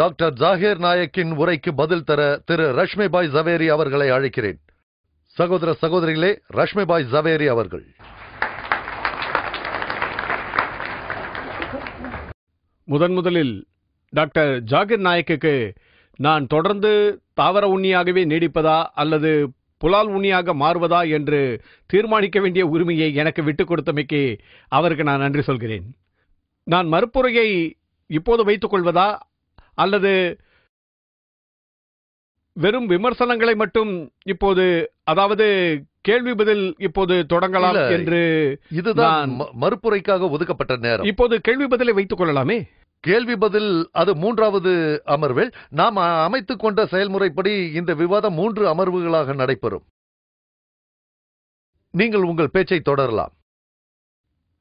doctor Zakir நாயக்கின் உரைக்கு பதில் தர திரு பாய் ஜவேரி அவர்களை அழைக்கிறேன் சகோதர சகோதரிகளே பாய் ஜவேரி அவர்கள் முதன் முதலில் டாக்டர் ஜாகிர் நாயக்கு நான் தொடர்ந்து தாவர உண்ணியாகவே நீடிப்பதா அல்லது புலால் உண்ணியாக மாறுவதா என்று தீர்மானிக்க வேண்டிய உரிமையை எனக்கு விட்டுக் கொடுத்தமைக்கு அவருக்கு நான் நன்றி சொல்கிறேன் நான் மறுப்புரையை இப்போது வைத்துக் கொள்வதா அல்லது வெறும் விமர்சனங்களை மட்டும் இப்போது அதாவது கேள்வி பதில் இப்போது தொடங்கலாம் என்று இதுதான் மறுப்புரைக்காக ஒதுக்கப்பட்ட நேரம் இப்போது கேள்வி பதிலை வைத்துக் கொள்ளலாமே கேள்வி பதில் அது மூன்றாவது அமர்வில் நாம் அமைத்துக் கொண்ட செயல்முறைப்படி இந்த விவாதம் மூன்று அமர்வுகளாக நடைபெறும் நீங்கள் உங்கள் பேச்சை தொடரலாம்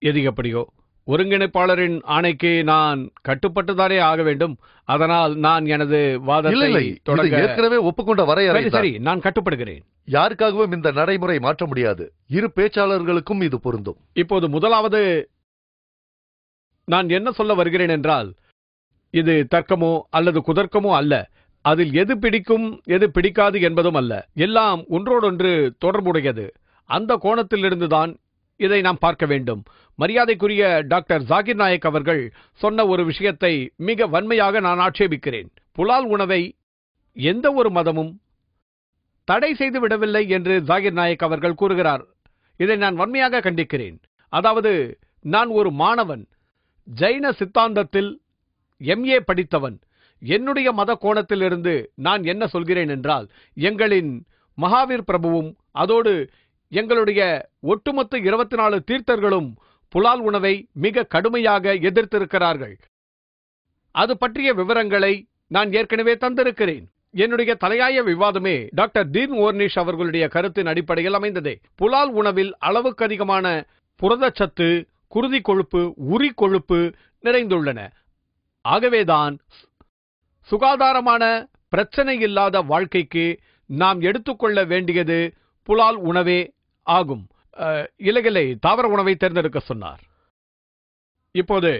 எதிகப்படியோ ஒருங்கிணைப்பாளரின் ஆணைக்கு நான் கட்டுப்பட்டுதானே ஆக வேண்டும் அதனால் நான் எனது வாதத்தை தொடங்க ஏற்கனவே ஒப்புக்கொண்ட வரையறை சரி நான் கட்டுப்படுகிறேன் யாருக்காகவும் இந்த நடைமுறை மாற்ற முடியாது இரு பேச்சாளர்களுக்கும் இது பொருந்தும் இப்போது முதலாவது நான் என்ன சொல்ல வருகிறேன் என்றால் இது தர்க்கமோ அல்லது குதர்க்கமோ அல்ல அதில் எது பிடிக்கும் எது பிடிக்காது என்பதும் அல்ல எல்லாம் ஒன்றோடொன்று தொடர்புடையது அந்த கோணத்திலிருந்து தான் இதை நாம் பார்க்க வேண்டும் மரியாதைக்குரிய டாக்டர் ஜாகிர் நாயக் அவர்கள் சொன்ன ஒரு விஷயத்தை மிக வன்மையாக நான் ஆட்சேபிக்கிறேன் புலால் உணவை எந்த ஒரு மதமும் தடை செய்து விடவில்லை என்று ஜாகிர் நாயக் அவர்கள் கூறுகிறார் இதை நான் வன்மையாக கண்டிக்கிறேன் அதாவது நான் ஒரு மாணவன் ஜைன சித்தாந்தத்தில் எம்ஏ படித்தவன் என்னுடைய மத கோணத்திலிருந்து நான் என்ன சொல்கிறேன் என்றால் எங்களின் மகாவீர் பிரபுவும் அதோடு எங்களுடைய ஒட்டுமொத்த இருபத்தி நாலு தீர்த்தர்களும் புலால் உணவை மிக கடுமையாக எதிர்த்திருக்கிறார்கள் அது பற்றிய விவரங்களை நான் ஏற்கனவே தந்திருக்கிறேன் என்னுடைய தலையாய விவாதமே டாக்டர் தீன் ஓர்னிஷ் அவர்களுடைய கருத்தின் அடிப்படையில் அமைந்தது புலால் உணவில் அளவுக்கு அதிகமான புரதச்சத்து குருதி கொழுப்பு உரி கொழுப்பு நிறைந்துள்ளன ஆகவேதான் சுகாதாரமான பிரச்சனை இல்லாத வாழ்க்கைக்கு நாம் எடுத்துக்கொள்ள வேண்டியது புலால் உணவே ஆகும் இலைகளை தாவர உணவை தேர்ந்தெடுக்க சொன்னார் இப்போது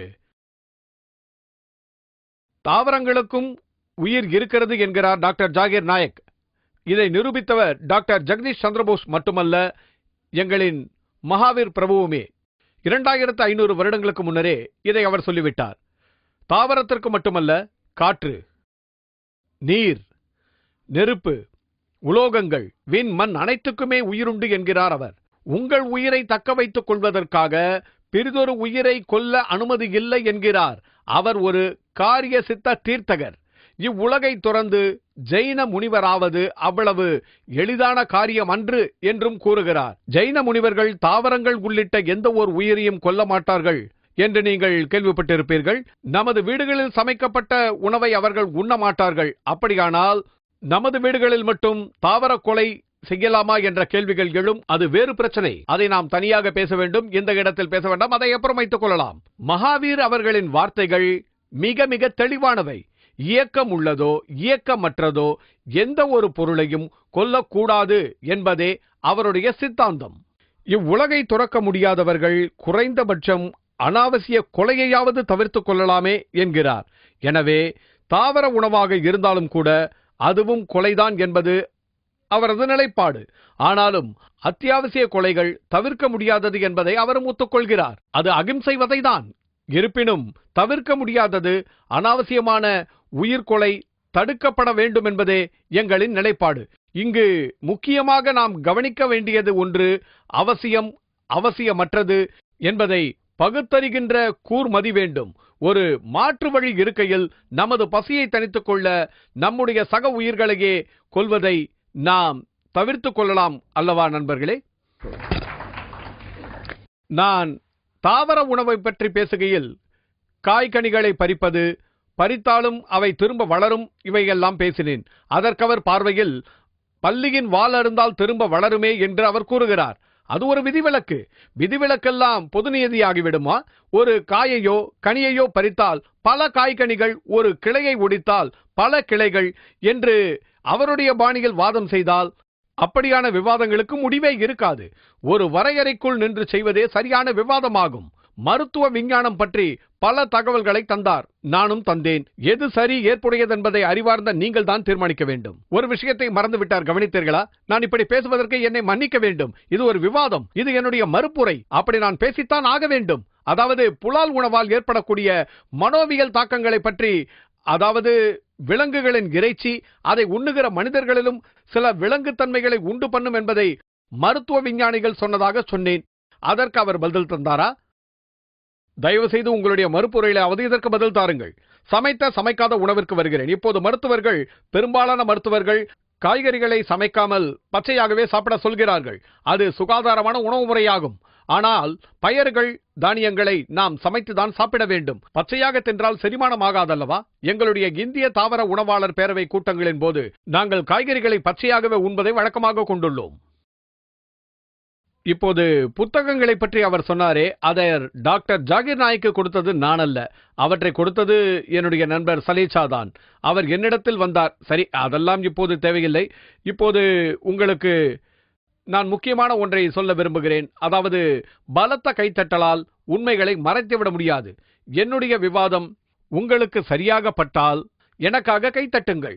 தாவரங்களுக்கும் உயிர் இருக்கிறது என்கிறார் டாக்டர் ஜாகிர் நாயக் இதை நிரூபித்தவர் டாக்டர் ஜெகதீஷ் சந்திரபோஸ் மட்டுமல்ல எங்களின் மகாவீர் பிரபுவுமே இரண்டாயிரத்து ஐநூறு வருடங்களுக்கு முன்னரே இதை அவர் சொல்லிவிட்டார் தாவரத்திற்கு மட்டுமல்ல காற்று நீர் நெருப்பு உலோகங்கள் வின் மண் அனைத்துக்குமே உயிருண்டு என்கிறார் அவர் உங்கள் உயிரை தக்க வைத்துக் கொள்வதற்காக பிறிதொரு உயிரை கொல்ல அனுமதி இல்லை என்கிறார் அவர் ஒரு காரிய சித்த தீர்த்தகர் இவ்வுலகை துறந்து ஜெயின முனிவராவது அவ்வளவு எளிதான காரியம் அன்று என்றும் கூறுகிறார் ஜெயின முனிவர்கள் தாவரங்கள் உள்ளிட்ட எந்த ஒரு உயிரையும் கொல்ல மாட்டார்கள் என்று நீங்கள் கேள்விப்பட்டிருப்பீர்கள் நமது வீடுகளில் சமைக்கப்பட்ட உணவை அவர்கள் உண்ண மாட்டார்கள் அப்படியானால் நமது வீடுகளில் மட்டும் தாவர கொலை செய்யலாமா என்ற கேள்விகள் எழும் அது வேறு பிரச்சனை அதை நாம் தனியாக பேச வேண்டும் இந்த இடத்தில் பேச வேண்டாம் அதை அப்புறம் வைத்துக் கொள்ளலாம் மகாவீர் அவர்களின் வார்த்தைகள் மிக மிக தெளிவானவை இயக்கம் உள்ளதோ இயக்கமற்றதோ எந்த ஒரு பொருளையும் கொல்லக்கூடாது என்பதே அவருடைய சித்தாந்தம் இவ்வுலகை துறக்க முடியாதவர்கள் குறைந்தபட்சம் அனாவசிய கொலையையாவது தவிர்த்துக் கொள்ளலாமே என்கிறார் எனவே தாவர உணவாக இருந்தாலும் கூட அதுவும் கொலைதான் என்பது அவரது நிலைப்பாடு ஆனாலும் அத்தியாவசிய கொலைகள் தவிர்க்க முடியாதது என்பதை அவரும் ஒத்துக்கொள்கிறார் அது அகிம்சை வதைதான் இருப்பினும் தவிர்க்க முடியாதது அனாவசியமான உயிர்கொலை தடுக்கப்பட வேண்டும் என்பதே எங்களின் நிலைப்பாடு இங்கு முக்கியமாக நாம் கவனிக்க வேண்டியது ஒன்று அவசியம் அவசியமற்றது என்பதை பகுத்தறிகின்ற கூர்மதி வேண்டும் ஒரு மாற்று வழி இருக்கையில் நமது பசியை தனித்துக் கொள்ள நம்முடைய சக உயிர்களையே கொள்வதை நாம் தவிர்த்து கொள்ளலாம் அல்லவா நண்பர்களே நான் தாவர உணவை பற்றி பேசுகையில் காய்கனிகளை பறிப்பது பறித்தாலும் அவை திரும்ப வளரும் இவையெல்லாம் பேசினேன் அதற்கவர் பார்வையில் பள்ளியின் வால் அருந்தால் திரும்ப வளருமே என்று அவர் கூறுகிறார் அது ஒரு விதிவிலக்கு விதிவிலக்கெல்லாம் பொது நியதியாகிவிடுமா ஒரு காயையோ கனியையோ பறித்தால் பல காய்கனிகள் ஒரு கிளையை ஒடித்தால் பல கிளைகள் என்று அவருடைய பாணியில் வாதம் செய்தால் அப்படியான விவாதங்களுக்கு முடிவே இருக்காது ஒரு வரையறைக்குள் நின்று செய்வதே சரியான விவாதமாகும் மருத்துவ விஞ்ஞானம் பற்றி பல தகவல்களை தந்தார் நானும் தந்தேன் எது சரி ஏற்புடையது என்பதை அறிவார்ந்த நீங்கள் தான் தீர்மானிக்க வேண்டும் ஒரு விஷயத்தை மறந்து விட்டார் கவனித்தீர்களா நான் இப்படி பேசுவதற்கு என்னை மன்னிக்க வேண்டும் இது ஒரு விவாதம் இது என்னுடைய மறுப்புரை அப்படி நான் பேசித்தான் ஆக வேண்டும் அதாவது புலால் உணவால் ஏற்படக்கூடிய மனோவியல் தாக்கங்களை பற்றி அதாவது விலங்குகளின் இறைச்சி அதை உண்ணுகிற மனிதர்களிலும் சில விலங்குத்தன்மைகளை உண்டு பண்ணும் என்பதை மருத்துவ விஞ்ஞானிகள் சொன்னதாக சொன்னேன் அதற்கு அவர் பதில் தந்தாரா தயவு செய்து உங்களுடைய அவதி இதற்கு பதில் தாருங்கள் சமைத்த சமைக்காத உணவிற்கு வருகிறேன் இப்போது மருத்துவர்கள் பெரும்பாலான மருத்துவர்கள் காய்கறிகளை சமைக்காமல் பச்சையாகவே சாப்பிட சொல்கிறார்கள் அது சுகாதாரமான உணவு முறையாகும் ஆனால் பயர்கள் தானியங்களை நாம் சமைத்துதான் சாப்பிட வேண்டும் பச்சையாக தின்றால் செரிமானம் ஆகாதல்லவா எங்களுடைய இந்திய தாவர உணவாளர் பேரவை கூட்டங்களின் போது நாங்கள் காய்கறிகளை பச்சையாகவே உண்பதை வழக்கமாக கொண்டுள்ளோம் இப்போது புத்தகங்களை பற்றி அவர் சொன்னாரே அதை டாக்டர் ஜாகிர் நாய்க்கு கொடுத்தது நான் அல்ல அவற்றை கொடுத்தது என்னுடைய நண்பர் சலீஷா தான் அவர் என்னிடத்தில் வந்தார் சரி அதெல்லாம் இப்போது தேவையில்லை இப்போது உங்களுக்கு நான் முக்கியமான ஒன்றை சொல்ல விரும்புகிறேன் அதாவது பலத்த கைத்தட்டலால் உண்மைகளை மறைத்துவிட முடியாது என்னுடைய விவாதம் உங்களுக்கு சரியாகப்பட்டால் எனக்காக கைத்தட்டுங்கள்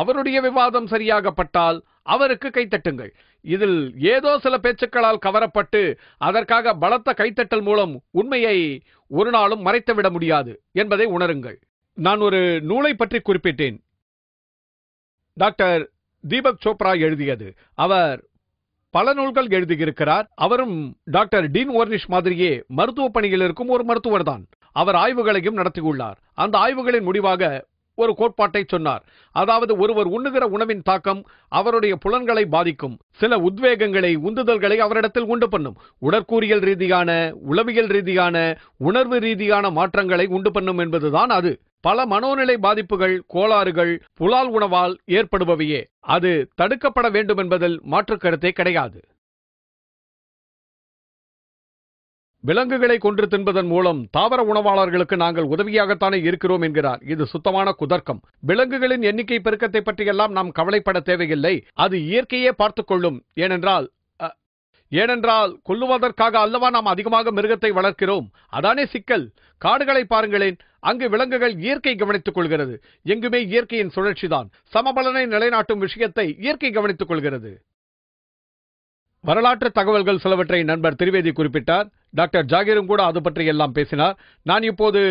அவருடைய விவாதம் சரியாகப்பட்டால் அவருக்கு கைத்தட்டுங்கள் இதில் ஏதோ சில பேச்சுக்களால் கவரப்பட்டு அதற்காக பலத்த கைத்தட்டல் மூலம் உண்மையை ஒரு நாளும் மறைத்துவிட முடியாது என்பதை உணருங்கள் நான் ஒரு நூலை பற்றி குறிப்பிட்டேன் டாக்டர் தீபக் சோப்ரா எழுதியது அவர் பல நூல்கள் எழுதியிருக்கிறார் அவரும் டாக்டர் டீன் ஓர்னிஷ் மாதிரியே மருத்துவ பணியில் இருக்கும் ஒரு மருத்துவர் தான் அவர் ஆய்வுகளையும் நடத்தியுள்ளார் அந்த ஆய்வுகளின் முடிவாக ஒரு கோட்பாட்டை சொன்னார் அதாவது ஒருவர் உண்ணுகிற உணவின் தாக்கம் அவருடைய புலன்களை பாதிக்கும் சில உத்வேகங்களை உந்துதல்களை அவரிடத்தில் உண்டு பண்ணும் உடற்கூறியல் ரீதியான உளவியல் ரீதியான உணர்வு ரீதியான மாற்றங்களை உண்டு பண்ணும் என்பதுதான் அது பல மனோநிலை பாதிப்புகள் கோளாறுகள் புலால் உணவால் ஏற்படுபவையே அது தடுக்கப்பட வேண்டும் என்பதில் மாற்றுக்கருத்தே கிடையாது விலங்குகளை கொன்று தின்பதன் மூலம் தாவர உணவாளர்களுக்கு நாங்கள் உதவியாகத்தானே இருக்கிறோம் என்கிறார் இது சுத்தமான குதர்க்கம் விலங்குகளின் எண்ணிக்கை பெருக்கத்தை பற்றியெல்லாம் நாம் கவலைப்பட தேவையில்லை அது இயற்கையே பார்த்துக்கொள்ளும் ஏனென்றால் ஏனென்றால் கொல்லுவதற்காக அல்லவா நாம் அதிகமாக மிருகத்தை வளர்க்கிறோம் அதானே சிக்கல் காடுகளை பாருங்களேன் அங்கு விலங்குகள் இயற்கை கவனித்துக் கொள்கிறது எங்குமே இயற்கையின் சுழற்சிதான் சமபலனை நிலைநாட்டும் விஷயத்தை இயற்கை கவனித்துக் கொள்கிறது வரலாற்று தகவல்கள் சிலவற்றை நண்பர் திரிவேதி குறிப்பிட்டார் டாக்டர் ஜாகிரும் கூட அது பற்றி எல்லாம் பேசினார் நான் இப்போது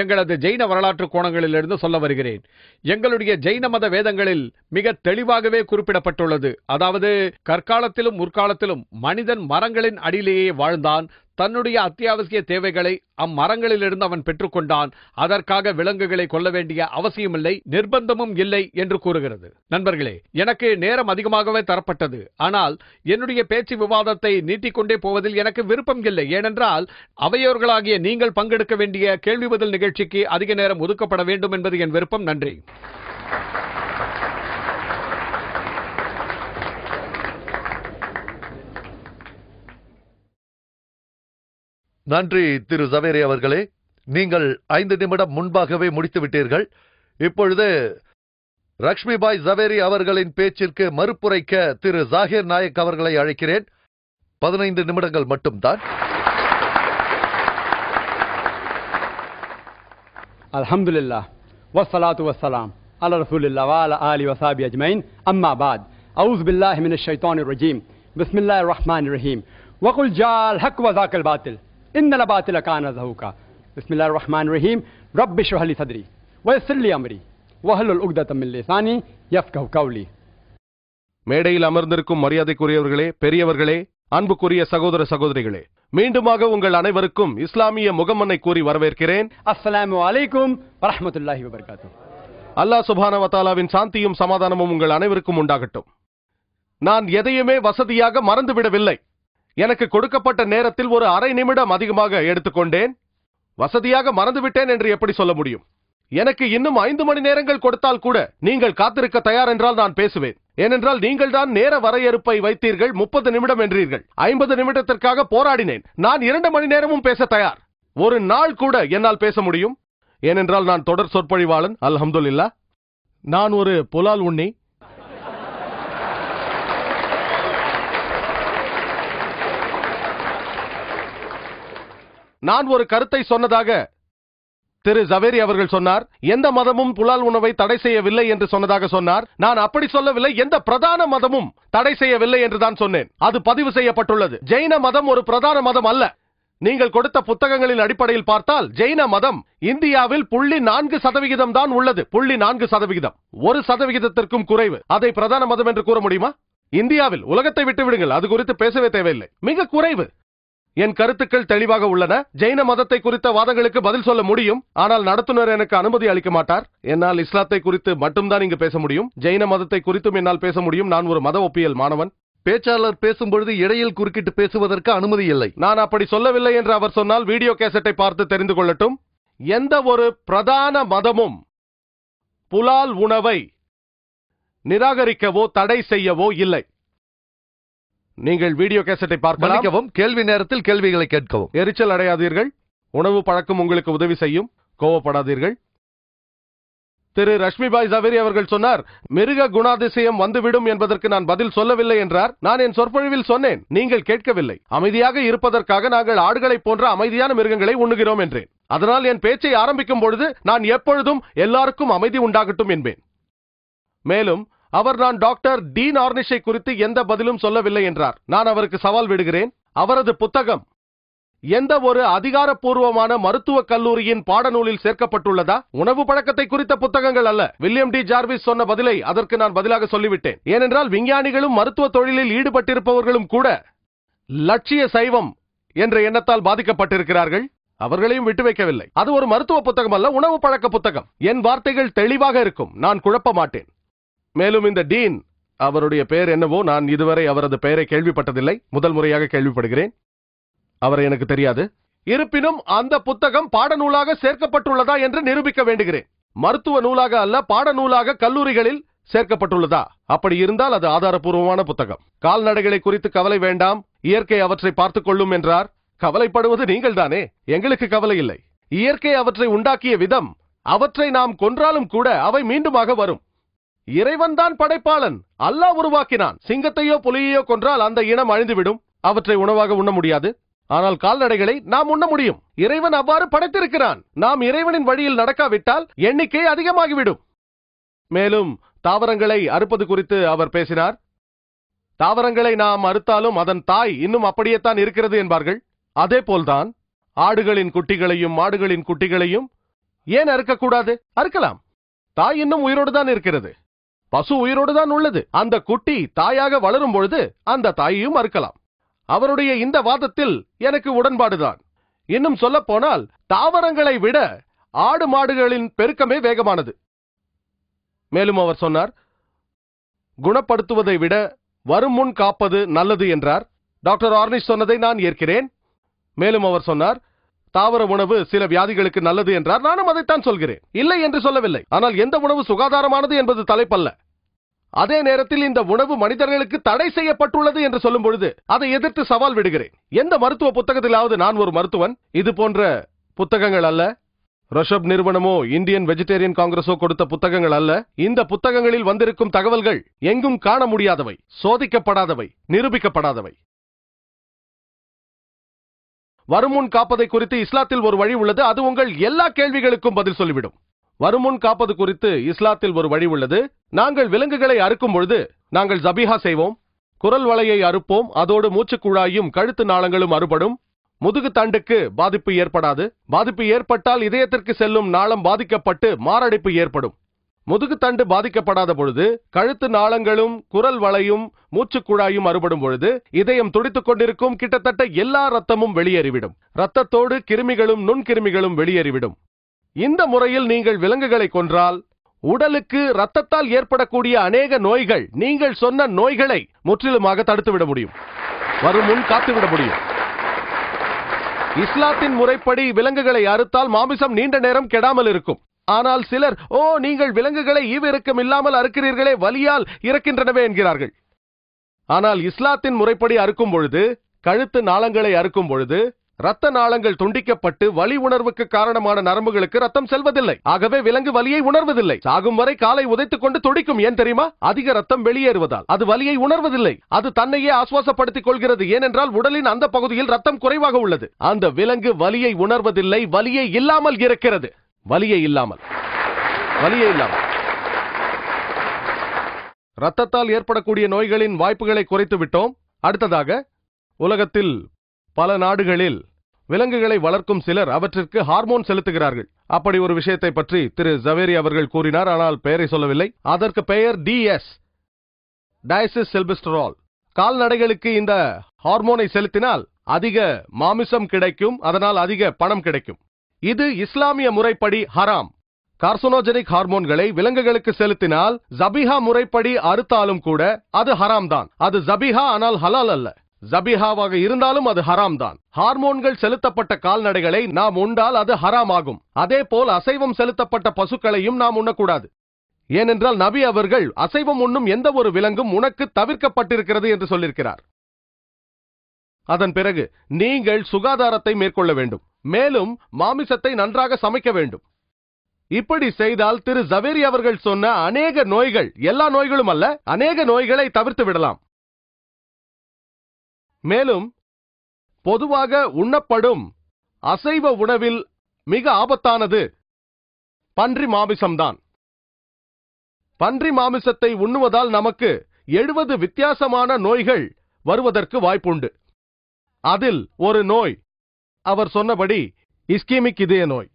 எங்களது ஜெயின வரலாற்று கோணங்களிலிருந்து சொல்ல வருகிறேன் எங்களுடைய ஜெயின மத வேதங்களில் மிக தெளிவாகவே குறிப்பிடப்பட்டுள்ளது அதாவது கற்காலத்திலும் முற்காலத்திலும் மனிதன் மரங்களின் அடியிலேயே வாழ்ந்தான் தன்னுடைய அத்தியாவசிய தேவைகளை அம்மரங்களிலிருந்து அவன் பெற்றுக்கொண்டான் அதற்காக விலங்குகளை கொல்ல வேண்டிய அவசியமில்லை நிர்பந்தமும் இல்லை என்று கூறுகிறது நண்பர்களே எனக்கு நேரம் அதிகமாகவே தரப்பட்டது ஆனால் என்னுடைய பேச்சு விவாதத்தை நீட்டிக்கொண்டே போவதில் எனக்கு விருப்பம் இல்லை ஏனென்றால் அவையோர்களாகிய நீங்கள் பங்கெடுக்க வேண்டிய கேள்வி பதில் நிகழ்ச்சிக்கு அதிக நேரம் ஒதுக்கப்பட வேண்டும் என்பது என் விருப்பம் நன்றி நன்றி திரு ஜவேரி அவர்களே நீங்கள் ஐந்து நிமிடம் முன்பாகவே முடித்து விட்டீர்கள் இப்பொழுது பாய் ஜவேரி அவர்களின் பேச்சிற்கு மறுப்புரைக்க திரு ஜாகிர் நாயக் அவர்களை அழைக்கிறேன் பதினைந்து நிமிடங்கள் மட்டும்தான் அல்ஹம்துலில்லா வசலாத்து வசலாம் அல ரசூலில்லா வால ஆலி வசாபி அஜ்மைன் அம்மா பாத் அவுஸ் பில்லாஹ் மின் ரஜீம் ரஹ்மான் ரஹீம் வகுல் ஜால் ஹக் வசாக்கல் பாத்தில் إن الباطل كان زهوكا بسم الله الرحمن الرحيم رب اشرح لي صدري ويسر لي أمري وهل العقدة من لساني يفقه قولي மேடையில் அமர்ந்திருக்கும் மரியாதைக்குரியவர்களே பெரியவர்களே அன்புக்குரிய சகோதர சகோதரிகளே மீண்டுமாக உங்கள் அனைவருக்கும் இஸ்லாமிய முகமன்னை கூறி வரவேற்கிறேன் அஸ்லாம் வலைக்கும் வரமத்துல்லாஹி வபர்காத்து அல்லாஹ் சுபான வத்தாலாவின் சாந்தியும் சமாதானமும் உங்கள் அனைவருக்கும் உண்டாகட்டும் நான் எதையுமே வசதியாக மறந்துவிடவில்லை எனக்கு கொடுக்கப்பட்ட நேரத்தில் ஒரு அரை நிமிடம் அதிகமாக எடுத்துக்கொண்டேன் வசதியாக மறந்துவிட்டேன் என்று எப்படி சொல்ல முடியும் எனக்கு இன்னும் ஐந்து மணி நேரங்கள் கொடுத்தால் கூட நீங்கள் காத்திருக்க தயார் என்றால் நான் பேசுவேன் ஏனென்றால் நீங்கள் தான் நேர வரையறுப்பை வைத்தீர்கள் முப்பது நிமிடம் என்றீர்கள் ஐம்பது நிமிடத்திற்காக போராடினேன் நான் இரண்டு மணி நேரமும் பேச தயார் ஒரு நாள் கூட என்னால் பேச முடியும் ஏனென்றால் நான் தொடர் சொற்பொழிவாளன் அல்ஹம்துல்லா நான் ஒரு புலால் உண்ணி நான் ஒரு கருத்தை சொன்னதாக திரு ஜவேரி அவர்கள் சொன்னார் எந்த மதமும் புலால் உணவை தடை செய்யவில்லை என்று சொன்னதாக சொன்னார் நான் அப்படி சொல்லவில்லை எந்த பிரதான மதமும் தடை செய்யவில்லை என்று தான் சொன்னேன் அது பதிவு செய்யப்பட்டுள்ளது ஜெயின மதம் ஒரு பிரதான மதம் அல்ல நீங்கள் கொடுத்த புத்தகங்களின் அடிப்படையில் பார்த்தால் ஜெயின மதம் இந்தியாவில் புள்ளி நான்கு சதவிகிதம் தான் உள்ளது புள்ளி நான்கு சதவிகிதம் ஒரு சதவிகிதத்திற்கும் குறைவு அதை பிரதான மதம் என்று கூற முடியுமா இந்தியாவில் உலகத்தை விட்டு விடுங்கள் அது குறித்து பேசவே தேவையில்லை மிக குறைவு என் கருத்துக்கள் தெளிவாக உள்ளன ஜெயின மதத்தை குறித்த வாதங்களுக்கு பதில் சொல்ல முடியும் ஆனால் நடத்துனர் எனக்கு அனுமதி அளிக்க மாட்டார் என்னால் இஸ்லாத்தை குறித்து மட்டும்தான் இங்கு பேச முடியும் ஜெயின மதத்தை குறித்தும் என்னால் பேச முடியும் நான் ஒரு மத ஒப்பியல் மாணவன் பேச்சாளர் பேசும்பொழுது இடையில் குறுக்கிட்டு பேசுவதற்கு அனுமதி இல்லை நான் அப்படி சொல்லவில்லை என்று அவர் சொன்னால் வீடியோ கேசட்டை பார்த்து தெரிந்து கொள்ளட்டும் எந்த ஒரு பிரதான மதமும் புலால் உணவை நிராகரிக்கவோ தடை செய்யவோ இல்லை நீங்கள் வீடியோ கேசட்டை பார்க்கலாம் கேள்வி நேரத்தில் கேள்விகளை கேட்கவும் எரிச்சல் அடையாதீர்கள் உணவு பழக்கம் உங்களுக்கு உதவி செய்யும் கோவப்படாதீர்கள் திரு பாய் ஜவேரி அவர்கள் சொன்னார் மிருக குணாதிசயம் வந்துவிடும் என்பதற்கு நான் பதில் சொல்லவில்லை என்றார் நான் என் சொற்பொழிவில் சொன்னேன் நீங்கள் கேட்கவில்லை அமைதியாக இருப்பதற்காக நாங்கள் ஆடுகளைப் போன்ற அமைதியான மிருகங்களை உண்ணுகிறோம் என்றேன் அதனால் என் பேச்சை ஆரம்பிக்கும் பொழுது நான் எப்பொழுதும் எல்லாருக்கும் அமைதி உண்டாகட்டும் என்பேன் மேலும் அவர் நான் டாக்டர் டீன் ஆர்னிஷை குறித்து எந்த பதிலும் சொல்லவில்லை என்றார் நான் அவருக்கு சவால் விடுகிறேன் அவரது புத்தகம் எந்த ஒரு அதிகாரப்பூர்வமான மருத்துவக் கல்லூரியின் பாடநூலில் சேர்க்கப்பட்டுள்ளதா உணவு பழக்கத்தை குறித்த புத்தகங்கள் அல்ல வில்லியம் டி ஜார்விஸ் சொன்ன பதிலை அதற்கு நான் பதிலாக சொல்லிவிட்டேன் ஏனென்றால் விஞ்ஞானிகளும் மருத்துவ தொழிலில் ஈடுபட்டிருப்பவர்களும் கூட லட்சிய சைவம் என்ற எண்ணத்தால் பாதிக்கப்பட்டிருக்கிறார்கள் அவர்களையும் விட்டு வைக்கவில்லை அது ஒரு மருத்துவ புத்தகம் அல்ல உணவு பழக்க புத்தகம் என் வார்த்தைகள் தெளிவாக இருக்கும் நான் குழப்ப மாட்டேன் மேலும் இந்த டீன் அவருடைய பெயர் என்னவோ நான் இதுவரை அவரது பெயரை கேள்விப்பட்டதில்லை முதல் முறையாக கேள்விப்படுகிறேன் அவரை எனக்கு தெரியாது இருப்பினும் அந்த புத்தகம் பாடநூலாக சேர்க்கப்பட்டுள்ளதா என்று நிரூபிக்க வேண்டுகிறேன் மருத்துவ நூலாக அல்ல பாடநூலாக கல்லூரிகளில் சேர்க்கப்பட்டுள்ளதா அப்படி இருந்தால் அது ஆதாரபூர்வமான புத்தகம் கால்நடைகளை குறித்து கவலை வேண்டாம் இயற்கை அவற்றை பார்த்துக் கொள்ளும் என்றார் கவலைப்படுவது நீங்கள் தானே எங்களுக்கு கவலை இல்லை இயற்கை அவற்றை உண்டாக்கிய விதம் அவற்றை நாம் கொன்றாலும் கூட அவை மீண்டுமாக வரும் இறைவன் தான் படைப்பாளன் அல்லாஹ் உருவாக்கினான் சிங்கத்தையோ புலியையோ கொன்றால் அந்த இனம் அழிந்துவிடும் அவற்றை உணவாக உண்ண முடியாது ஆனால் கால்நடைகளை நாம் உண்ண முடியும் இறைவன் அவ்வாறு படைத்திருக்கிறான் நாம் இறைவனின் வழியில் நடக்காவிட்டால் எண்ணிக்கை அதிகமாகிவிடும் மேலும் தாவரங்களை அறுப்பது குறித்து அவர் பேசினார் தாவரங்களை நாம் அறுத்தாலும் அதன் தாய் இன்னும் அப்படியே தான் இருக்கிறது என்பார்கள் அதே போல்தான் ஆடுகளின் குட்டிகளையும் மாடுகளின் குட்டிகளையும் ஏன் அறுக்கக்கூடாது அறுக்கலாம் தாய் இன்னும் உயிரோடு தான் இருக்கிறது பசு உயிரோடு தான் உள்ளது அந்த குட்டி தாயாக வளரும் பொழுது அந்த தாயையும் அறுக்கலாம் அவருடைய இந்த வாதத்தில் எனக்கு உடன்பாடுதான் இன்னும் சொல்ல போனால் தாவரங்களை விட ஆடு மாடுகளின் பெருக்கமே வேகமானது மேலும் அவர் சொன்னார் குணப்படுத்துவதை விட வரும் முன் காப்பது நல்லது என்றார் டாக்டர் ஆர்னிஷ் சொன்னதை நான் ஏற்கிறேன் மேலும் அவர் சொன்னார் தாவர உணவு சில வியாதிகளுக்கு நல்லது என்றார் நானும் அதைத்தான் சொல்கிறேன் இல்லை என்று சொல்லவில்லை ஆனால் எந்த உணவு சுகாதாரமானது என்பது தலைப்பல்ல அதே நேரத்தில் இந்த உணவு மனிதர்களுக்கு தடை செய்யப்பட்டுள்ளது என்று சொல்லும் பொழுது அதை எதிர்த்து சவால் விடுகிறேன் எந்த மருத்துவ புத்தகத்திலாவது நான் ஒரு மருத்துவன் இது போன்ற புத்தகங்கள் அல்ல ரஷப் நிறுவனமோ இந்தியன் வெஜிடேரியன் காங்கிரஸோ கொடுத்த புத்தகங்கள் அல்ல இந்த புத்தகங்களில் வந்திருக்கும் தகவல்கள் எங்கும் காண முடியாதவை சோதிக்கப்படாதவை நிரூபிக்கப்படாதவை வருமுன் காப்பதை குறித்து இஸ்லாத்தில் ஒரு வழி உள்ளது அது உங்கள் எல்லா கேள்விகளுக்கும் பதில் சொல்லிவிடும் வருமுன் காப்பது குறித்து இஸ்லாத்தில் ஒரு வழி உள்ளது நாங்கள் விலங்குகளை அறுக்கும் பொழுது நாங்கள் ஜபிஹா செய்வோம் குரல் வலையை அறுப்போம் அதோடு மூச்சுக்குழாயும் கழுத்து நாளங்களும் அறுபடும் முதுகு தண்டுக்கு பாதிப்பு ஏற்படாது பாதிப்பு ஏற்பட்டால் இதயத்திற்கு செல்லும் நாளம் பாதிக்கப்பட்டு மாரடைப்பு ஏற்படும் முதுகுத்தண்டு பாதிக்கப்படாத பொழுது கழுத்து நாளங்களும் குரல் வளையும் மூச்சுக்குழாயும் அறுபடும் பொழுது இதயம் துடித்துக் கொண்டிருக்கும் கிட்டத்தட்ட எல்லா ரத்தமும் வெளியேறிவிடும் ரத்தத்தோடு கிருமிகளும் நுண்கிருமிகளும் வெளியேறிவிடும் இந்த முறையில் நீங்கள் விலங்குகளை கொன்றால் உடலுக்கு ரத்தத்தால் ஏற்படக்கூடிய அநேக நோய்கள் நீங்கள் சொன்ன நோய்களை முற்றிலுமாக தடுத்துவிட முடியும் வரும் முன் காத்துவிட முடியும் இஸ்லாத்தின் முறைப்படி விலங்குகளை அறுத்தால் மாமிசம் நீண்ட நேரம் கெடாமல் இருக்கும் ஆனால் சிலர் ஓ நீங்கள் விலங்குகளை ஈவிரக்கம் இல்லாமல் அறுக்கிறீர்களே வலியால் இறக்கின்றனவே என்கிறார்கள் ஆனால் இஸ்லாத்தின் முறைப்படி அறுக்கும் பொழுது கழுத்து நாளங்களை அறுக்கும் பொழுது இரத்த நாளங்கள் துண்டிக்கப்பட்டு வலி உணர்வுக்கு காரணமான நரம்புகளுக்கு ரத்தம் செல்வதில்லை ஆகவே விலங்கு வலியை உணர்வதில்லை சாகும் வரை காலை உதைத்துக் கொண்டு துடிக்கும் ஏன் தெரியுமா அதிக ரத்தம் வெளியேறுவதால் அது வலியை உணர்வதில்லை அது தன்னையே ஆசுவாசப்படுத்திக் கொள்கிறது ஏனென்றால் உடலின் அந்த பகுதியில் ரத்தம் குறைவாக உள்ளது அந்த விலங்கு வலியை உணர்வதில்லை வலியை இல்லாமல் இருக்கிறது வலியே இல்லாமல் வலியே இல்லாமல் ரத்தத்தால் ஏற்படக்கூடிய நோய்களின் வாய்ப்புகளை குறைத்து விட்டோம் அடுத்ததாக உலகத்தில் பல நாடுகளில் விலங்குகளை வளர்க்கும் சிலர் அவற்றிற்கு ஹார்மோன் செலுத்துகிறார்கள் அப்படி ஒரு விஷயத்தை பற்றி திரு ஜவேரி அவர்கள் கூறினார் ஆனால் பெயரை சொல்லவில்லை அதற்கு பெயர் டிஎஸ் டயசிஸ் செல்பிஸ்டரால் கால்நடைகளுக்கு இந்த ஹார்மோனை செலுத்தினால் அதிக மாமிசம் கிடைக்கும் அதனால் அதிக பணம் கிடைக்கும் இது இஸ்லாமிய முறைப்படி ஹராம் கார்சனோஜெனிக் ஹார்மோன்களை விலங்குகளுக்கு செலுத்தினால் ஜபிஹா முறைப்படி அறுத்தாலும் கூட அது ஹராம் தான் அது ஜபிஹா ஆனால் ஹலால் அல்ல ஜபிஹாவாக இருந்தாலும் அது ஹராம் தான் ஹார்மோன்கள் செலுத்தப்பட்ட கால்நடைகளை நாம் உண்டால் அது ஹராம் ஆகும் அதே போல் அசைவம் செலுத்தப்பட்ட பசுக்களையும் நாம் உண்ணக்கூடாது ஏனென்றால் நபி அவர்கள் அசைவம் உண்ணும் எந்த ஒரு விலங்கும் உனக்கு தவிர்க்கப்பட்டிருக்கிறது என்று சொல்லியிருக்கிறார் அதன் பிறகு நீங்கள் சுகாதாரத்தை மேற்கொள்ள வேண்டும் மேலும் மாமிசத்தை நன்றாக சமைக்க வேண்டும் இப்படி செய்தால் திரு ஜவேரி அவர்கள் சொன்ன அநேக நோய்கள் எல்லா நோய்களும் அல்ல அநேக நோய்களை தவிர்த்து விடலாம் மேலும் பொதுவாக உண்ணப்படும் அசைவ உணவில் மிக ஆபத்தானது பன்றி மாமிசம்தான் பன்றி மாமிசத்தை உண்ணுவதால் நமக்கு எழுபது வித்தியாசமான நோய்கள் வருவதற்கு வாய்ப்புண்டு அதில் ஒரு நோய் அவர் சொன்னபடி இஸ்கீமிக் இதய நோய்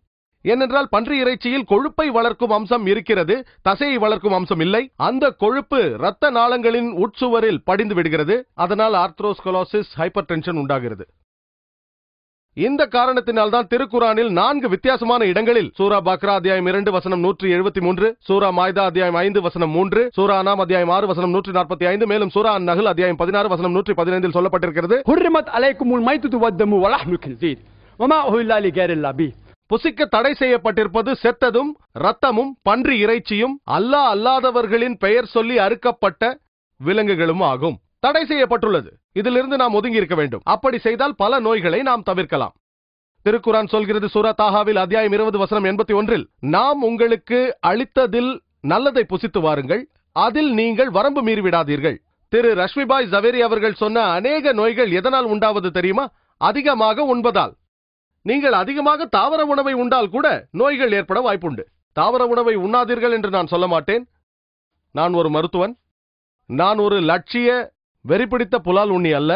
ஏனென்றால் பன்றி இறைச்சியில் கொழுப்பை வளர்க்கும் அம்சம் இருக்கிறது தசையை வளர்க்கும் அம்சம் இல்லை அந்த கொழுப்பு இரத்த நாளங்களின் உட்சுவரில் படிந்து விடுகிறது அதனால் ஆர்த்ரோஸ்கலோசிஸ் ஹைப்பர் டென்ஷன் உண்டாகிறது இந்த காரணத்தினால் தான் திருக்குறானில் நான்கு வித்தியாசமான இடங்களில் சூரா பக்ரா அத்தியாயம் இரண்டு வசனம் நூற்றி எழுபத்தி மூன்று சூரா மாய்தா அத்தியாயம் ஐந்து வசனம் மூன்று சூரா அனாம் அத்தியாயம் ஆறு வசனம் நூற்றி நாற்பத்தி ஐந்து மேலும் சூரா நகல் அத்தியாயம் பதினாறு வசனம் நூற்றி பதினைந்தில் சொல்லப்பட்டிருக்கிறது மைத்து புசிக்க தடை செய்யப்பட்டிருப்பது செத்ததும் ரத்தமும் பன்றி இறைச்சியும் அல்லாஹ் அல்லாதவர்களின் பெயர் சொல்லி அறுக்கப்பட்ட விலங்குகளும் ஆகும் தடை செய்யப்பட்டுள்ளது இதிலிருந்து நாம் ஒதுங்கி இருக்க வேண்டும் அப்படி செய்தால் பல நோய்களை நாம் தவிர்க்கலாம் திருக்குரான் சொல்கிறது தாஹாவில் அத்தியாயம் இருபது வசனம் எண்பத்தி ஒன்றில் நாம் உங்களுக்கு அளித்ததில் நல்லதை புசித்து வாருங்கள் அதில் நீங்கள் வரம்பு மீறிவிடாதீர்கள் திரு ரஷ்மிபாய் ஜவேரி அவர்கள் சொன்ன அநேக நோய்கள் எதனால் உண்டாவது தெரியுமா அதிகமாக உண்பதால் நீங்கள் அதிகமாக தாவர உணவை உண்டால் கூட நோய்கள் ஏற்பட வாய்ப்புண்டு தாவர உணவை உண்ணாதீர்கள் என்று நான் சொல்ல மாட்டேன் நான் ஒரு மருத்துவன் நான் ஒரு லட்சிய வெறிப்பிடித்த புலால் உண்ணி அல்ல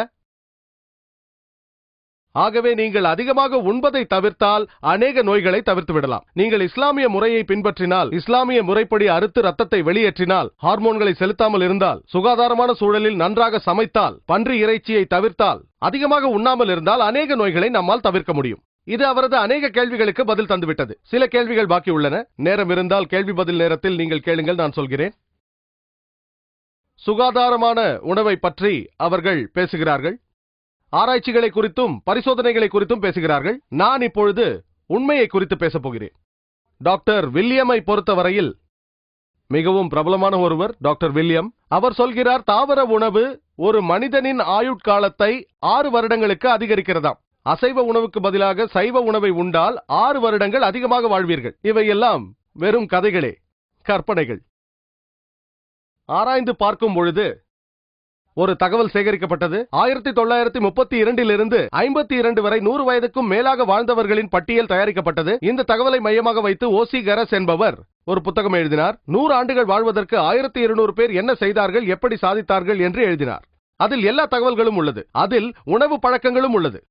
ஆகவே நீங்கள் அதிகமாக உண்பதை தவிர்த்தால் அநேக நோய்களை தவிர்த்து விடலாம் நீங்கள் இஸ்லாமிய முறையை பின்பற்றினால் இஸ்லாமிய முறைப்படி அறுத்து ரத்தத்தை வெளியேற்றினால் ஹார்மோன்களை செலுத்தாமல் இருந்தால் சுகாதாரமான சூழலில் நன்றாக சமைத்தால் பன்றி இறைச்சியை தவிர்த்தால் அதிகமாக உண்ணாமல் இருந்தால் அநேக நோய்களை நம்மால் தவிர்க்க முடியும் இது அவரது அநேக கேள்விகளுக்கு பதில் தந்துவிட்டது சில கேள்விகள் பாக்கி உள்ளன நேரம் இருந்தால் கேள்வி பதில் நேரத்தில் நீங்கள் கேளுங்கள் நான் சொல்கிறேன் சுகாதாரமான உணவை பற்றி அவர்கள் பேசுகிறார்கள் ஆராய்ச்சிகளை குறித்தும் பரிசோதனைகளை குறித்தும் பேசுகிறார்கள் நான் இப்பொழுது உண்மையை குறித்து பேசப் போகிறேன் டாக்டர் வில்லியமை பொறுத்தவரையில் மிகவும் பிரபலமான ஒருவர் டாக்டர் வில்லியம் அவர் சொல்கிறார் தாவர உணவு ஒரு மனிதனின் ஆயுட்காலத்தை ஆறு வருடங்களுக்கு அதிகரிக்கிறதாம் அசைவ உணவுக்கு பதிலாக சைவ உணவை உண்டால் ஆறு வருடங்கள் அதிகமாக வாழ்வீர்கள் இவையெல்லாம் வெறும் கதைகளே கற்பனைகள் ஆராய்ந்து பார்க்கும் பொழுது ஒரு தகவல் சேகரிக்கப்பட்டது ஆயிரத்தி தொள்ளாயிரத்தி முப்பத்தி இரண்டிலிருந்து ஐம்பத்தி இரண்டு வரை நூறு வயதுக்கும் மேலாக வாழ்ந்தவர்களின் பட்டியல் தயாரிக்கப்பட்டது இந்த தகவலை மையமாக வைத்து ஓசி கரஸ் என்பவர் ஒரு புத்தகம் எழுதினார் நூறு ஆண்டுகள் வாழ்வதற்கு ஆயிரத்தி இருநூறு பேர் என்ன செய்தார்கள் எப்படி சாதித்தார்கள் என்று எழுதினார் அதில் எல்லா தகவல்களும் உள்ளது அதில் உணவு பழக்கங்களும் உள்ளது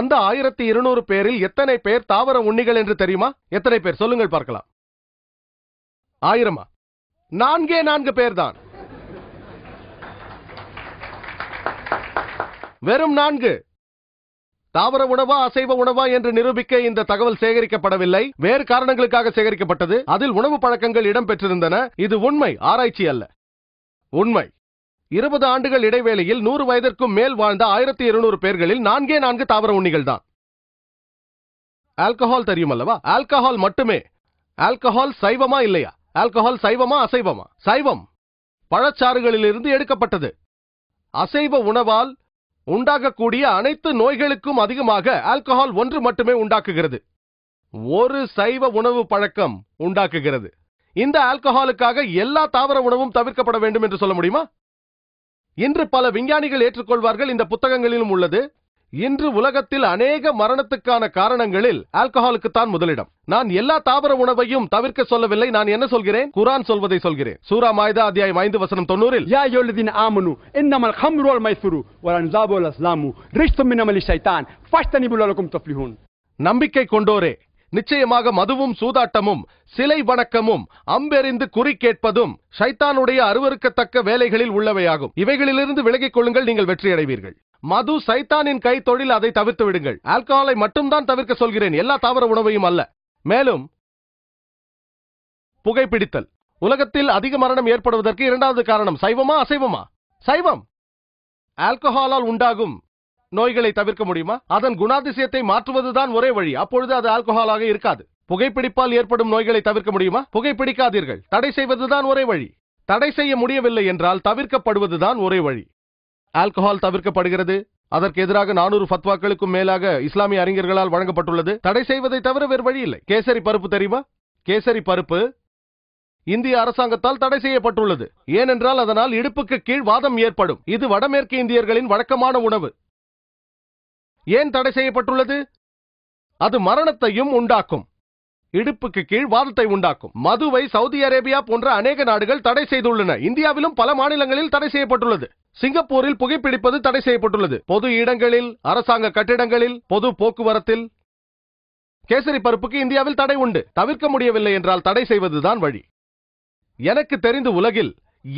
அந்த ஆயிரத்தி இருநூறு பேரில் எத்தனை பேர் தாவர உண்ணிகள் என்று தெரியுமா எத்தனை பேர் சொல்லுங்கள் பார்க்கலாம் ஆயிரமா நான்கே நான்கு பேர்தான் வெறும் நான்கு தாவர உணவா அசைவ உணவா என்று நிரூபிக்க இந்த தகவல் சேகரிக்கப்படவில்லை வேறு காரணங்களுக்காக சேகரிக்கப்பட்டது அதில் உணவு பழக்கங்கள் இடம்பெற்றிருந்தன இது உண்மை ஆராய்ச்சி அல்ல உண்மை இருபது ஆண்டுகள் இடைவேளையில் நூறு வயதிற்கும் மேல் வாழ்ந்த ஆயிரத்தி இருநூறு பேர்களில் நான்கே நான்கு தாவர உண்ணிகள் தான் ஆல்கஹால் தெரியும் அல்லவா ஆல்கஹால் மட்டுமே ஆல்கஹால் சைவமா இல்லையா ஆல்கஹால் சைவமா அசைவமா சைவம் பழச்சாறுகளிலிருந்து எடுக்கப்பட்டது அசைவ உணவால் உண்டாகக்கூடிய அனைத்து நோய்களுக்கும் அதிகமாக ஆல்கஹால் ஒன்று மட்டுமே உண்டாக்குகிறது ஒரு சைவ உணவு பழக்கம் உண்டாக்குகிறது இந்த ஆல்கஹாலுக்காக எல்லா தாவர உணவும் தவிர்க்கப்பட வேண்டும் என்று சொல்ல முடியுமா இன்று பல விஞ்ஞானிகள் ஏற்றுக்கொள்வார்கள் இந்த புத்தகங்களிலும் உள்ளது இன்று உலகத்தில் அநேக மரணத்துக்கான காரணங்களில் ஆல்கஹாலுக்கு தான் முதலிடம் நான் எல்லா தாவர உணவையும் தவிர்க்க சொல்லவில்லை நான் என்ன சொல்கிறேன் குரான் சொல்வதை சொல்கிறேன் சூரா மாயுதா அத்தியாயம் ஐந்து வசனம் தொண்ணூறில் ஆமனு நம்பிக்கை கொண்டோரே நிச்சயமாக மதுவும் சூதாட்டமும் சிலை வணக்கமும் அம்பெறிந்து குறி கேட்பதும் ஷைத்தானுடைய அருவருக்கத்தக்க வேலைகளில் உள்ளவையாகும் இவைகளிலிருந்து விலகிக் கொள்ளுங்கள் நீங்கள் வெற்றியடைவீர்கள் மது சைத்தானின் கை தொழில் அதை தவிர்த்து விடுங்கள் ஆல்கஹாலை மட்டும்தான் தவிர்க்க சொல்கிறேன் எல்லா தாவர உணவையும் அல்ல மேலும் புகைப்பிடித்தல் உலகத்தில் அதிக மரணம் ஏற்படுவதற்கு இரண்டாவது காரணம் சைவமா அசைவமா சைவம் ஆல்கஹாலால் உண்டாகும் நோய்களை தவிர்க்க முடியுமா அதன் குணாதிசயத்தை மாற்றுவதுதான் ஒரே வழி அப்பொழுது அது ஆல்கஹாலாக இருக்காது புகைப்பிடிப்பால் ஏற்படும் நோய்களை தவிர்க்க முடியுமா புகைப்பிடிக்காதீர்கள் தடை செய்வதுதான் ஒரே வழி தடை செய்ய முடியவில்லை என்றால் தவிர்க்கப்படுவதுதான் ஒரே வழி ஆல்கஹால் தவிர்க்கப்படுகிறது அதற்கு எதிராக நானூறு ஃபத்வாக்களுக்கும் மேலாக இஸ்லாமிய அறிஞர்களால் வழங்கப்பட்டுள்ளது தடை செய்வதை தவிர வேறு வழி இல்லை கேசரி பருப்பு தெரியுமா கேசரி பருப்பு இந்திய அரசாங்கத்தால் தடை செய்யப்பட்டுள்ளது ஏனென்றால் அதனால் இடுப்புக்கு கீழ் வாதம் ஏற்படும் இது வடமேற்கு இந்தியர்களின் வழக்கமான உணவு ஏன் தடை செய்யப்பட்டுள்ளது அது மரணத்தையும் உண்டாக்கும் இடுப்புக்கு கீழ் வாதத்தை உண்டாக்கும் மதுவை சவுதி அரேபியா போன்ற அநேக நாடுகள் தடை செய்துள்ளன இந்தியாவிலும் பல மாநிலங்களில் தடை செய்யப்பட்டுள்ளது சிங்கப்பூரில் புகைப்பிடிப்பது தடை செய்யப்பட்டுள்ளது பொது இடங்களில் அரசாங்க கட்டிடங்களில் பொது போக்குவரத்தில் கேசரி பருப்புக்கு இந்தியாவில் தடை உண்டு தவிர்க்க முடியவில்லை என்றால் தடை செய்வதுதான் வழி எனக்கு தெரிந்து உலகில்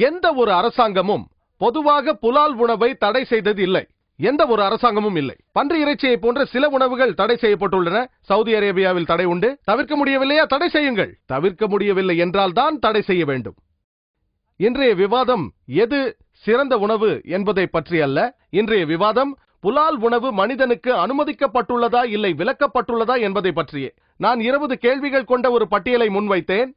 எந்த ஒரு அரசாங்கமும் பொதுவாக புலால் உணவை தடை செய்தது இல்லை எந்த ஒரு அரசாங்கமும் இல்லை பன்றி இறைச்சியை போன்ற சில உணவுகள் தடை செய்யப்பட்டுள்ளன சவுதி அரேபியாவில் தடை உண்டு தவிர்க்க முடியவில்லையா தடை செய்யுங்கள் தவிர்க்க முடியவில்லை என்றால் தான் தடை செய்ய வேண்டும் இன்றைய விவாதம் எது சிறந்த உணவு என்பதை பற்றியல்ல இன்றைய விவாதம் புலால் உணவு மனிதனுக்கு அனுமதிக்கப்பட்டுள்ளதா இல்லை விலக்கப்பட்டுள்ளதா என்பதை பற்றியே நான் இருபது கேள்விகள் கொண்ட ஒரு பட்டியலை முன்வைத்தேன்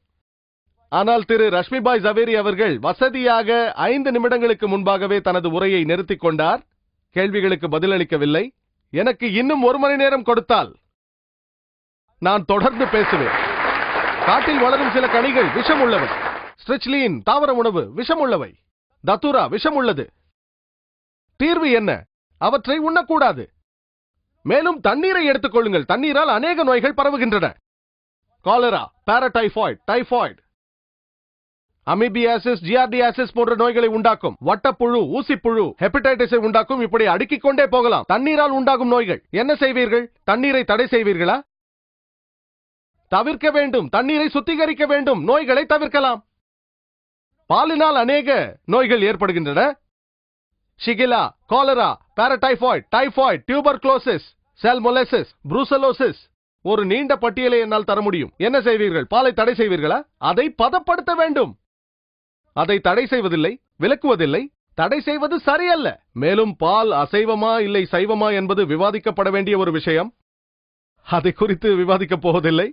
ஆனால் திரு ரஷ்மிபாய் ஜவேரி அவர்கள் வசதியாக ஐந்து நிமிடங்களுக்கு முன்பாகவே தனது உரையை நிறுத்திக் கொண்டார் கேள்விகளுக்கு பதிலளிக்கவில்லை எனக்கு இன்னும் ஒரு மணி நேரம் கொடுத்தால் நான் தொடர்ந்து பேசுவேன் காட்டில் வளரும் சில கனிகள் விஷம் உள்ளவை ஸ்ட்ரிச்லீன் தாவர உணவு விஷம் உள்ளவை தத்துரா விஷம் உள்ளது தீர்வு என்ன அவற்றை உண்ணக்கூடாது மேலும் தண்ணீரை எடுத்துக்கொள்ளுங்கள் தண்ணீரால் அநேக நோய்கள் பரவுகின்றன cholera paratyphoid typhoid amoebiasis giardiasis போன்ற நோய்களை உண்டாக்கும் வட்டப்புழு ஊசிப்புழு ஹெப்படைட்டிஸை உண்டாக்கும் இப்படி அடுக்கிக் கொண்டே போகலாம் தண்ணீரால் உண்டாகும் நோய்கள் என்ன செய்வீர்கள் தண்ணீரை தடை செய்வீர்களா தவிர்க்க வேண்டும் தண்ணீரை சுத்திகரிக்க வேண்டும் நோய்களை தவிர்க்கலாம் பாலினால் அநேக நோய்கள் ஏற்படுகின்றன shigella cholera paratyphoid typhoid tuberculosis salmonellosis brucellosis ஒரு நீண்ட பட்டியலை என்னால் தர முடியும் என்ன செய்வீர்கள் பாலை தடை செய்வீர்களா அதை பதப்படுத்த வேண்டும் அதை தடை செய்வதில்லை விலக்குவதில்லை தடை செய்வது சரியல்ல மேலும் பால் அசைவமா இல்லை சைவமா என்பது விவாதிக்கப்பட வேண்டிய ஒரு விஷயம் அதை குறித்து விவாதிக்கப் போவதில்லை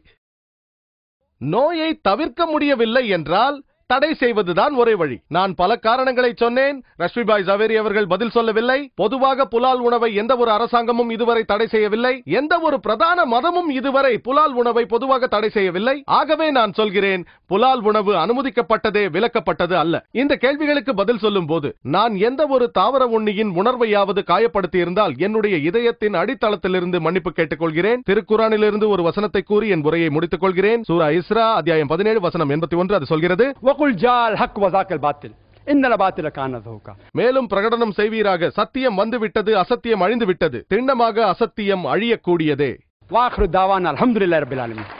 நோயை தவிர்க்க முடியவில்லை என்றால் தடை செய்வதுதான் ஒரே வழி நான் பல காரணங்களை சொன்னேன் ரஷ்மிபாய் ஜவேரி அவர்கள் பதில் சொல்லவில்லை பொதுவாக புலால் உணவை எந்த ஒரு அரசாங்கமும் இதுவரை தடை செய்யவில்லை எந்த ஒரு பிரதான மதமும் இதுவரை புலால் உணவை பொதுவாக தடை செய்யவில்லை ஆகவே நான் சொல்கிறேன் புலால் உணவு அனுமதிக்கப்பட்டதே விலக்கப்பட்டது அல்ல இந்த கேள்விகளுக்கு பதில் சொல்லும் போது நான் எந்த ஒரு தாவர உண்ணியின் உணர்வையாவது காயப்படுத்தி இருந்தால் என்னுடைய இதயத்தின் அடித்தளத்திலிருந்து மன்னிப்பு கேட்டுக்கொள்கிறேன் திருக்குறானிலிருந்து ஒரு வசனத்தை கூறி என் உரையை முடித்துக் கொள்கிறேன் சூரா இஸ்ரா அத்தியாயம் பதினேழு வசனம் எண்பத்தி ஒன்று அது சொல்கிறது வகுல் ஜால் ஹக் வதாக்கல் பாத்தில் மேலும் பிரகடனம் செய்வீராக சத்தியம் வந்துவிட்டது அசத்தியம் அழிந்து விட்டது திண்ணமாக அசத்தியம் அழியக்கூடியதே வாஹ்ரு தாவான் அலமதுல்லா ரபில்